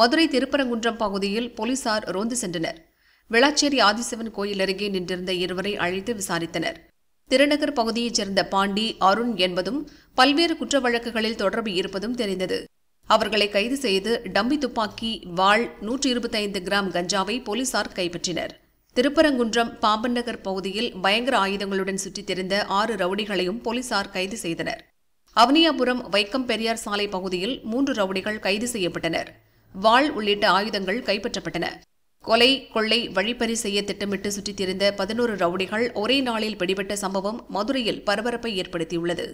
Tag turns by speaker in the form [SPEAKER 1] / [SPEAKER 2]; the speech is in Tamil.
[SPEAKER 1] மதுரை திருப்பரங்குன்றம் பகுதியில் போலீசார் ரோந்து சென்றனர் விளாச்சேரி ஆதிசிவன் கோயில் அருகே நின்றிருந்த இருவரை அழைத்து விசாரித்தனர் திருநகர் பகுதியைச் சேர்ந்த பாண்டி அருண் என்பதும் பல்வேறு குற்ற வழக்குகளில் தொடர்பு இருப்பதும் தெரிந்தது அவர்களை கைது செய்து டம்பி துப்பாக்கி வாள் நூற்றி இருபத்தைந்து கிராம் கஞ்சாவை போலீசார் கைப்பற்றினர் திருப்பரங்குன்றம் பாம்பன் நகர் பகுதியில் பயங்கர ஆயுதங்களுடன் சுற்றித் திரிந்த ஆறு ரவுடிகளையும் போலீசார் கைது செய்தனர் அவனியாபுரம் வைக்கம் பெரியார் சாலை பகுதியில் மூன்று ரவுடிகள் கைது செய்யப்பட்டனர் வாள் உள்ளிட்ட ஆயுதங்கள் கைப்பற்றப்பட்டன கொலை கொள்ளை வழிப்பறி செய்ய திட்டமிட்டு சுற்றித்திருந்த பதினோரு ரவுடிகள் ஒரே நாளில் பிடிபட்ட சம்பவம் மதுரையில் பரபரப்பை ஏற்படுத்தியுள்ளது